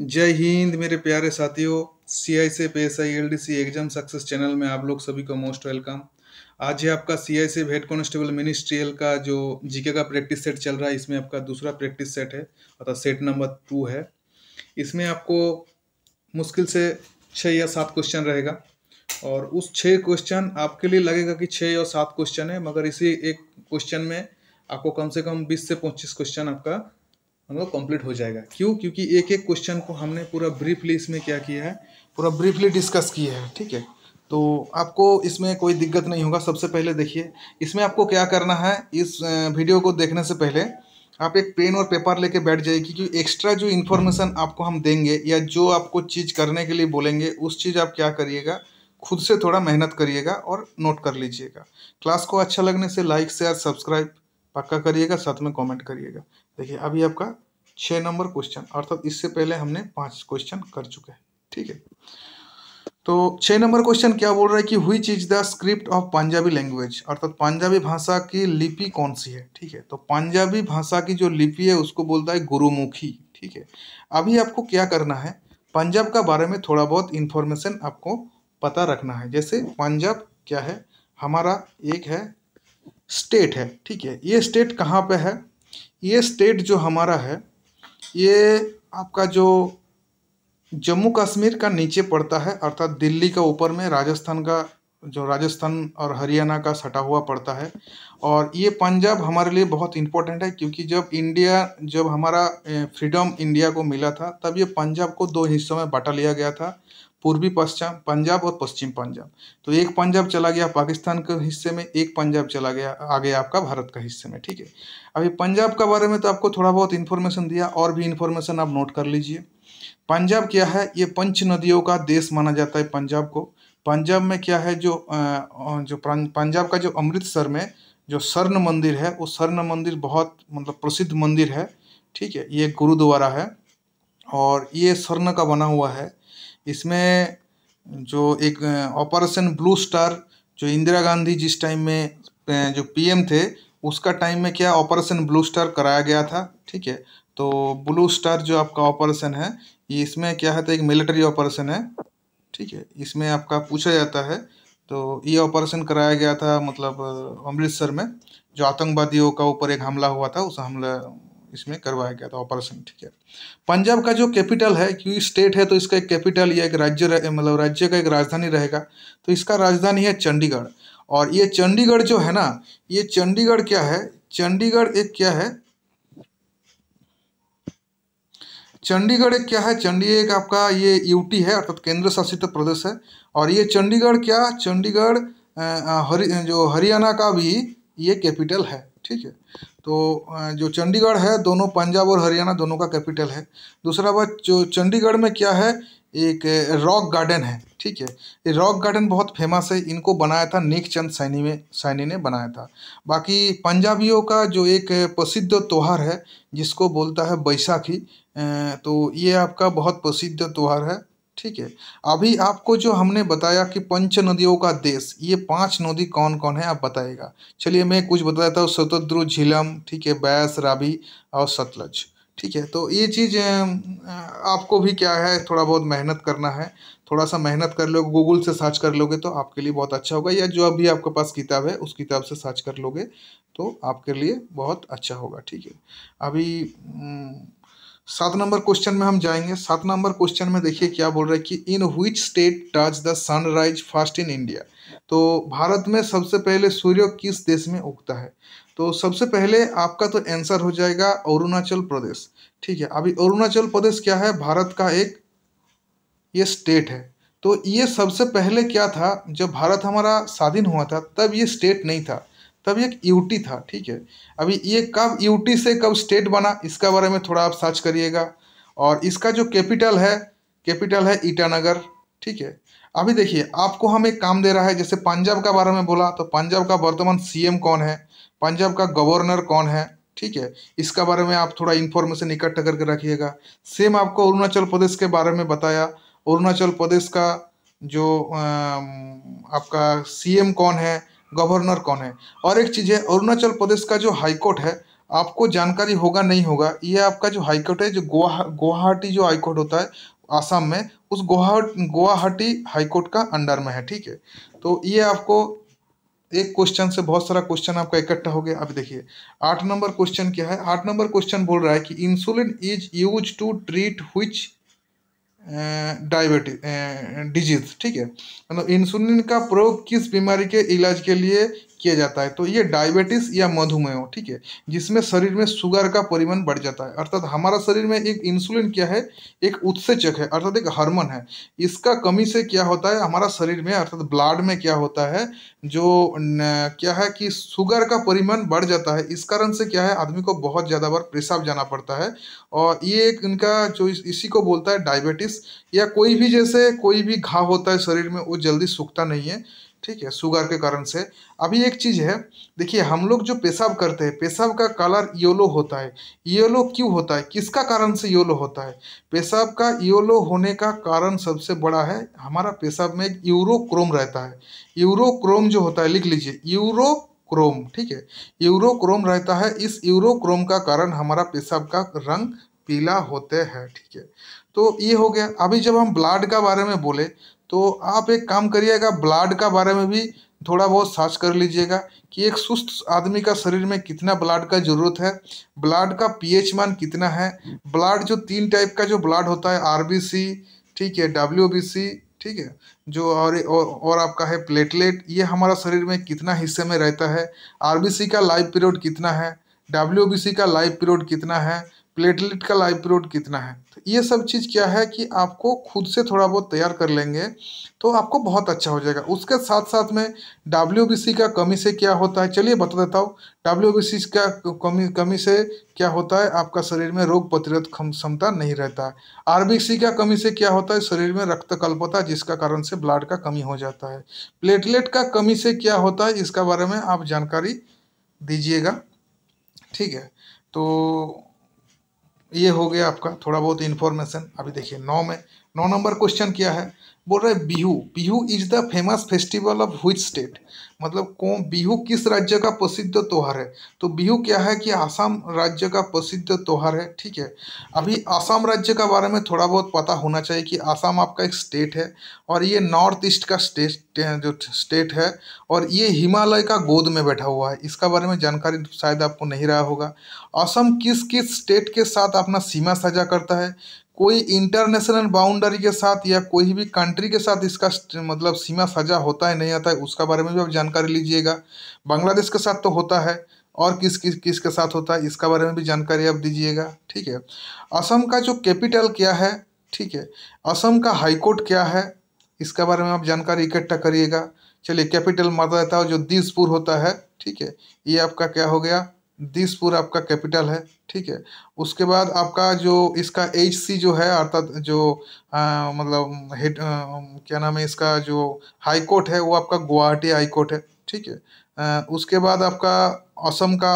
जय हिंद मेरे प्यारे साथियों C I C P S I L D C exam success channel में आप लोग सभी को मोस्ट वेलकम आज है आपका C I F head constable ministerial का जो जीके का प्रैक्टिस सेट चल रहा है इसमें आपका दूसरा प्रैक्टिस सेट है अर्थात सेट नंबर टू है इसमें आपको मुश्किल से छः या सात क्वेश्चन रहेगा और उस छः क्वेश्चन आपके लिए लगेगा कि छः या सात क्वेश्चन है मगर इसी एक क्वेश्चन में आपको कम से कम बीस से पच्चीस क्वेश्चन आपका मतलब कंप्लीट हो जाएगा क्यों क्योंकि एक एक क्वेश्चन को हमने पूरा ब्रीफली इसमें क्या किया है पूरा ब्रीफली डिस्कस किया है ठीक है तो आपको इसमें कोई दिक्कत नहीं होगा सबसे पहले देखिए इसमें आपको क्या करना है इस वीडियो को देखने से पहले आप एक पेन और पेपर लेके बैठ जाइए क्योंकि एक्स्ट्रा जो इन्फॉर्मेशन आपको हम देंगे या जो आपको चीज़ करने के लिए बोलेंगे उस चीज़ आप क्या करिएगा खुद से थोड़ा मेहनत करिएगा और नोट कर लीजिएगा क्लास को अच्छा लगने से लाइक शेयर सब्सक्राइब पक्का करिएगा साथ में कमेंट करिएगा देखिए अभी आपका छः नंबर क्वेश्चन अर्थात इससे पहले हमने पांच क्वेश्चन कर चुके हैं ठीक है तो छः नंबर क्वेश्चन क्या बोल रहा है कि हुई is the script of Punjabi language अर्थात पंजाबी भाषा की लिपि कौन सी है ठीक है तो पंजाबी भाषा की जो लिपि है उसको बोलता है गुरुमुखी ठीक है अभी आपको क्या करना है पंजाब का बारे में थोड़ा बहुत इन्फॉर्मेशन आपको पता रखना है जैसे पंजाब क्या है हमारा एक है स्टेट है ठीक है ये स्टेट कहाँ पे है ये स्टेट जो हमारा है ये आपका जो जम्मू कश्मीर का नीचे पड़ता है अर्थात दिल्ली का ऊपर में राजस्थान का जो राजस्थान और हरियाणा का सटा हुआ पड़ता है और ये पंजाब हमारे लिए बहुत इम्पोर्टेंट है क्योंकि जब इंडिया जब हमारा फ्रीडम इंडिया को मिला था तब ये पंजाब को दो हिस्सों में बांटा लिया गया था पूर्वी पश्चिम पंजाब और पश्चिम पंजाब तो एक पंजाब चला गया पाकिस्तान के हिस्से में एक पंजाब चला गया आ गया आपका भारत का हिस्से में ठीक है अभी पंजाब के बारे में तो आपको थोड़ा बहुत इन्फॉर्मेशन दिया और भी इन्फॉर्मेशन आप नोट कर लीजिए पंजाब क्या है ये पंच नदियों का देश माना जाता है पंजाब को पंजाब में क्या है जो जो पंजाब का जो अमृतसर में जो स्वर्ण मंदिर है वो स्वर्ण मंदिर बहुत मतलब प्रसिद्ध मंदिर है ठीक है ये गुरुद्वारा है और ये स्वर्ण का बना हुआ है इसमें जो एक ऑपरेशन ब्लू स्टार जो इंदिरा गांधी जिस टाइम में जो पीएम थे उसका टाइम में क्या ऑपरेशन ब्लू स्टार कराया गया था ठीक है तो ब्लू स्टार जो आपका ऑपरेशन है इसमें क्या है तो एक मिलिट्री ऑपरेशन है ठीक है इसमें आपका पूछा जाता है तो ये ऑपरेशन कराया गया था मतलब अमृतसर में जो आतंकवादियों का ऊपर एक हमला हुआ था उस हमला इसमें करवाया गया था ऑपरेशन ठीक है पंजाब का जो कैपिटल है क्योंकि स्टेट है तो इसका एक कैपिटल या एक राज्य मतलब राज्य का एक राजधानी रहेगा तो इसका राजधानी है चंडीगढ़ और ये चंडीगढ़ जो है ना ये चंडीगढ़ क्या है चंडीगढ़ एक क्या है चंडीगढ़ एक क्या है चंडी एक आपका ये यूटी है अर्थात केंद्र शासित प्रदेश है और ये चंडीगढ़ क्या चंडीगढ़ हरि जो हरियाणा का भी ये कैपिटल है ठीक है तो जो चंडीगढ़ है दोनों पंजाब और हरियाणा दोनों का कैपिटल है दूसरा बात जो चंडीगढ़ में क्या है एक रॉक गार्डन है ठीक है ये रॉक गार्डन बहुत फेमस है इनको बनाया था नेक चंद सैनी में सैनी ने बनाया था बाकी पंजाबियों का जो एक प्रसिद्ध त्यौहार है जिसको बोलता है बैसाखी तो ये आपका बहुत प्रसिद्ध त्यौहार है ठीक है अभी आपको जो हमने बताया कि पंच नदियों का देश ये पांच नदी कौन कौन है आप बताएगा चलिए मैं कुछ बताता हूँ स्वतंत्र झीलम ठीक है बैस राबी और सतलज ठीक है तो ये चीज़ आपको भी क्या है थोड़ा बहुत मेहनत करना है थोड़ा सा मेहनत कर लोगे गूगल से सर्च कर लोगे तो आपके लिए बहुत अच्छा होगा या जो अभी आपके पास किताब है उस किताब से सर्च कर लोगे तो आपके लिए बहुत अच्छा होगा ठीक है अभी सात नंबर क्वेश्चन में हम जाएंगे सात नंबर क्वेश्चन में देखिए क्या बोल रहा है कि in which state touch the sunrise first in India तो भारत में सबसे पहले सूर्य किस देश में उगता है तो सबसे पहले आपका तो आंसर हो जाएगा अरुणाचल प्रदेश ठीक है अभी अरुणाचल प्रदेश क्या है भारत का एक ये स्टेट है तो ये सबसे पहले क्या था जब भारत हमारा स्वाधीन हुआ था तब ये स्टेट नहीं था तब एक यूटी था ठीक है अभी ये कब यूटी से कब स्टेट बना इसका बारे में थोड़ा आप सर्च करिएगा और इसका जो कैपिटल है कैपिटल है ईटानगर ठीक है अभी देखिए आपको हम एक काम दे रहा है जैसे पंजाब का बारे में बोला तो पंजाब का वर्तमान सीएम कौन है पंजाब का गवर्नर कौन है ठीक है इसका बारे में आप थोड़ा इन्फॉर्मेशन इकट्ठा करके रखिएगा सेम आपको अरुणाचल प्रदेश के बारे में बताया अरुणाचल प्रदेश का जो आ, आपका सीएम कौन है गवर्नर कौन है और एक चीज़ है अरुणाचल प्रदेश का जो हाईकोर्ट है आपको जानकारी होगा नहीं होगा ये आपका जो हाईकोर्ट है जो गुआ गुवाहाटी जो हाईकोर्ट होता है आसाम में उस गुहा गुवाहाटी हाईकोर्ट का अंडर में है ठीक है तो ये आपको एक क्वेश्चन से बहुत सारा क्वेश्चन आपका इकट्ठा हो गया अभी देखिए आठ नंबर क्वेश्चन क्या है आठ नंबर क्वेश्चन बोल रहा है कि insulin is use to treat which diabetes disease ठीक है मतलब इंसुलिन का प्रयोग किस बीमारी के इलाज के लिए किया जाता है तो ये डायबिटीज़ या मधुमेह हो ठीक है जिसमें शरीर में शुगर का परिमाण बढ़ जाता है अर्थात हमारा शरीर में एक इंसुलिन क्या है एक उत्सेचक है अर्थात एक हार्मोन है इसका कमी से क्या होता है हमारा शरीर में अर्थात ब्लड में क्या होता है जो क्या है कि शुगर का परिमाण बढ़ जाता है इस कारण से क्या है आदमी को बहुत ज़्यादा बार पेशाब जाना पड़ता है और ये एक इनका जो इस, इसी को बोलता है डायबिटीज़ या कोई भी जैसे कोई भी घाव होता है शरीर में वो जल्दी सूखता नहीं है ठीक है शुगर के कारण से अभी एक चीज़ है देखिए हम लोग जो पेशाब करते हैं पेशाब का कलर येलो होता है येलो क्यों होता है किसका कारण से येलो होता है पेशाब का येलो होने का कारण सबसे बड़ा है हमारा पेशाब में एक यूरोक्रोम रहता है यूरोक्रोम जो होता है लिख लीजिए यूरो क्रोम ठीक है यूरोक्रोम रहता है इस यूरोक्रोम का कारण हमारा पेशाब का रंग पीला होते हैं ठीक है तो ये हो गया अभी जब हम ब्लड का बारे में बोले तो आप एक काम करिएगा ब्लड का बारे में भी थोड़ा बहुत सर्च कर लीजिएगा कि एक सुस्त आदमी का शरीर में कितना ब्लड का ज़रूरत है ब्लड का पीएच मान कितना है ब्लड जो तीन टाइप का जो ब्लड होता है आरबीसी ठीक है डब्ल्यू ठीक है जो और और आपका है प्लेटलेट ये हमारा शरीर में कितना हिस्से में रहता है आरबीसी का लाइफ पीरियड कितना है डब्ल्यू का लाइफ पीरियड कितना है प्लेटलेट का पीरियड कितना है तो ये सब चीज़ क्या है कि आपको खुद से थोड़ा बहुत तैयार कर लेंगे तो आपको बहुत अच्छा हो जाएगा उसके साथ साथ में डब्ल्यू का कमी से क्या होता है चलिए बता देता हूँ डब्ल्यू का कमी कमी से क्या होता है आपका शरीर में रोग प्रतिरोध क्षमता नहीं रहता है आर का कमी से क्या होता है शरीर में रक्त कल्पता जिसका कारण से ब्लड का कमी हो जाता है प्लेटलेट का कमी से क्या होता है इसका बारे में आप जानकारी दीजिएगा ठीक है तो ये हो गया आपका थोड़ा बहुत इन्फॉर्मेशन अभी देखिए नौ में नौ नंबर क्वेश्चन क्या है बोल रहे हैं Bihu Bihu is the famous festival of which state मतलब कौन बिहू किस राज्य का प्रसिद्ध त्यौहार है तो बिहू क्या है कि आसाम राज्य का प्रसिद्ध त्यौहार है ठीक है अभी आसाम राज्य का बारे में थोड़ा बहुत पता होना चाहिए कि आसाम आपका एक स्टेट है और ये नॉर्थ ईस्ट का स्टेट जो स्टेट है और ये हिमालय का गोद में बैठा हुआ है इसका बारे में जानकारी शायद आपको नहीं रहा होगा असम किस किस स्टेट के साथ अपना सीमा साझा करता है कोई इंटरनेशनल बाउंड्री के साथ या कोई भी कंट्री के साथ इसका मतलब सीमा साझा होता है नहीं आता है उसका बारे में भी आप जानकारी लीजिएगा बांग्लादेश के साथ तो होता है और किस किस किस के साथ होता है इसका बारे में भी जानकारी आप दीजिएगा ठीक है असम का जो कैपिटल क्या है ठीक है असम का हाईकोर्ट क्या है इसका बारे में आप जानकारी इकट्ठा करिएगा चलिए कैपिटल माता रहता है जो दिसपुर होता है ठीक है ये आपका क्या हो गया दिस पूरा आपका कैपिटल है ठीक है उसके बाद आपका जो इसका एच सी जो है अर्थात जो आ, मतलब हेड क्या नाम है इसका जो हाई कोर्ट है वो आपका गुवाहाटी हाई कोर्ट है ठीक है उसके बाद आपका असम का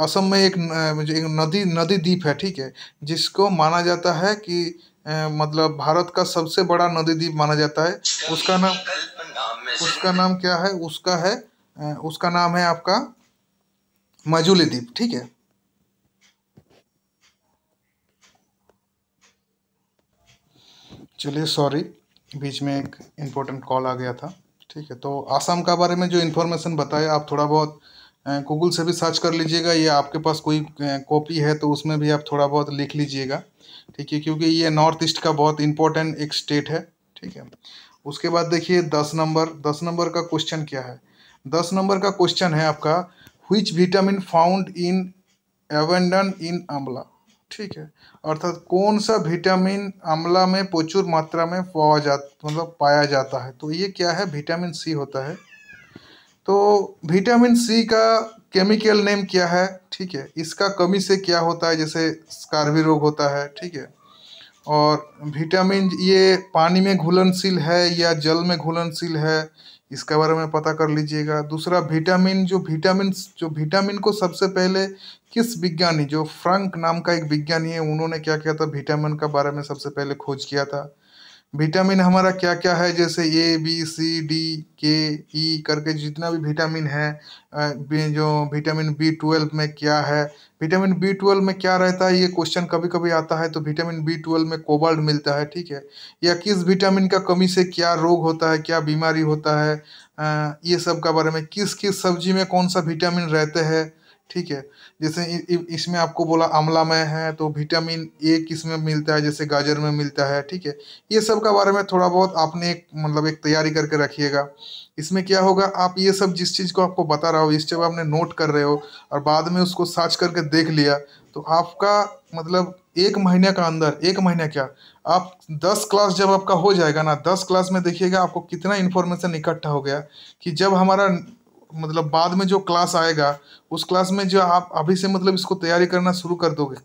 असम में एक जो एक नदी नदी द्वीप है ठीक है जिसको माना जाता है कि आ, मतलब भारत का सबसे बड़ा नदी द्वीप माना जाता है उसका नाम उसका नाम क्या है उसका है उसका नाम है आपका माजूली द्वीप ठीक है चलिए सॉरी बीच में एक इम्पोर्टेंट कॉल आ गया था ठीक है तो आसाम का बारे में जो इन्फॉर्मेशन बताया आप थोड़ा बहुत गूगल से भी सर्च कर लीजिएगा या आपके पास कोई कॉपी है तो उसमें भी आप थोड़ा बहुत लिख लीजिएगा ठीक है क्योंकि ये नॉर्थ ईस्ट का बहुत इंपॉर्टेंट एक स्टेट है ठीक है उसके बाद देखिए दस नंबर दस नंबर का क्वेश्चन क्या है दस नंबर का क्वेश्चन है आपका which vitamin found in abundant in amla ठीक है अर्थात कौन सा विटामिन आमला में प्रचुर मात्रा में पाया जा मतलब पाया जाता है तो ये क्या है विटामिन सी होता है तो विटामिन सी का केमिकल नेम क्या है ठीक है इसका कमी से क्या होता है जैसे स्कार्वी रोग होता है ठीक है और विटामिन ये पानी में घुलनशील है या जल में घुलनशील है इसके बारे में पता कर लीजिएगा दूसरा विटामिन जो विटामिन जो विटामिन को सबसे पहले किस विज्ञानी जो फ्रैंक नाम का एक विज्ञानी है उन्होंने क्या किया था विटामिन का बारे में सबसे पहले खोज किया था विटामिन हमारा क्या क्या है जैसे ए बी सी डी के ई करके जितना भी विटामिन है जो विटामिन बी ट्वेल्व में क्या है विटामिन बी ट्वेल्व में क्या रहता है ये क्वेश्चन कभी कभी आता है तो विटामिन बी ट्वेल्व में कोबाल्ट मिलता है ठीक है या किस विटामिन का कमी से क्या रोग होता है क्या बीमारी होता है ये सब का बारे में किस किस सब्जी में कौन सा विटामिन रहते हैं ठीक है जैसे इसमें आपको बोला आमला में है तो विटामिन ए किस में मिलता है जैसे गाजर में मिलता है ठीक है ये सब का बारे में थोड़ा बहुत आपने एक मतलब एक तैयारी करके रखिएगा इसमें क्या होगा आप ये सब जिस चीज़ को आपको बता रहा हो इस जब आपने नोट कर रहे हो और बाद में उसको सर्च करके देख लिया तो आपका मतलब एक महीने का अंदर एक महीने क्या आप दस क्लास जब आपका हो जाएगा ना दस क्लास में देखिएगा आपको कितना इन्फॉर्मेशन इकट्ठा हो गया कि जब हमारा मतलब बाद में जो क्लास आएगा उस क्लास में जो आप अभी से मतलब इसको तैयारी करना शुरू कर दोगे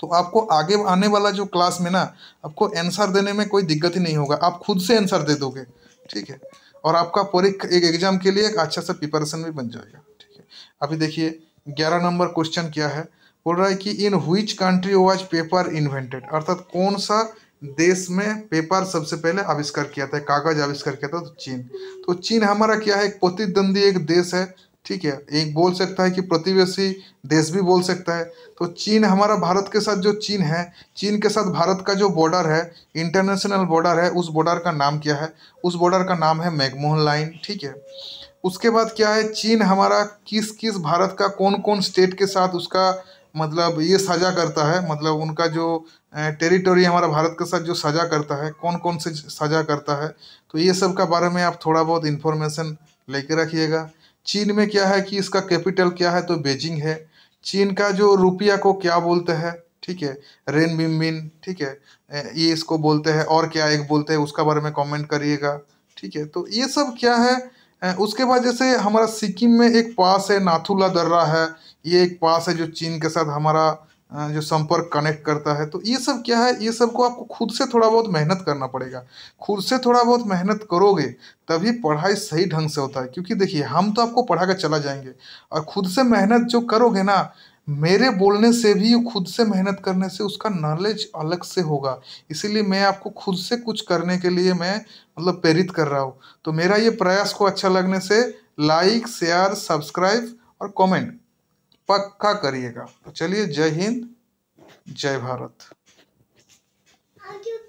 तो आपको आगे आने वाला जो क्लास में ना आपको आंसर देने में कोई दिक्कत ही नहीं होगा आप खुद से आंसर दे दोगे ठीक है और आपका पूरे एक एग्जाम के लिए एक अच्छा सा प्रिपरेशन भी बन जाएगा ठीक है अभी देखिए ग्यारह नंबर क्वेश्चन क्या है बोल रहा है कि in which country was paper invented अर्थात कौन सा देश में पेपर सबसे पहले आविष्कार किया था कागज आविष्कार किया था तो चीन तो चीन हमारा क्या है एक प्रतिद्वंदी एक देश है ठीक है एक बोल सकता है कि प्रतिवेशी देश भी बोल सकता है तो चीन हमारा भारत के साथ जो चीन है चीन के साथ भारत का जो बॉर्डर है इंटरनेशनल बॉर्डर है उस बॉर्डर का नाम क्या है उस बॉर्डर का नाम है मैगमोहन लाइन ठीक है उसके बाद क्या है चीन हमारा किस किस भारत का कौन कौन स्टेट के साथ उसका मतलब ये साझा करता है मतलब उनका जो टेरिटोरी हमारा भारत के साथ जो साझा करता है कौन कौन से साझा करता है तो ये सब का बारे में आप थोड़ा बहुत इन्फॉर्मेशन लेके रखिएगा चीन में क्या है कि इसका कैपिटल क्या है तो बेजिंग है चीन का जो रुपया को क्या बोलते हैं ठीक है रेन बिन बिन ठीक है ये इसको बोलते हैं और क्या एक बोलते हैं उसका बारे में कमेंट करिएगा ठीक है तो ये सब क्या है उसके बाद जैसे हमारा सिक्किम में एक पास है नाथुला दर्रा है ये एक पास है जो चीन के साथ हमारा जो संपर्क कनेक्ट करता है तो ये सब क्या है ये सब को आपको खुद से थोड़ा बहुत मेहनत करना पड़ेगा खुद से थोड़ा बहुत मेहनत करोगे तभी पढ़ाई सही ढंग से होता है क्योंकि देखिए हम तो आपको पढ़ा कर चला जाएंगे और खुद से मेहनत जो करोगे ना मेरे बोलने से भी खुद से मेहनत करने से उसका नॉलेज अलग से होगा इसीलिए मैं आपको खुद से कुछ करने के लिए मैं मतलब प्रेरित कर रहा हूँ तो मेरा ये प्रयास को अच्छा लगने से लाइक शेयर सब्सक्राइब और कमेंट पक्का करिएगा तो चलिए जय हिंद जय भारत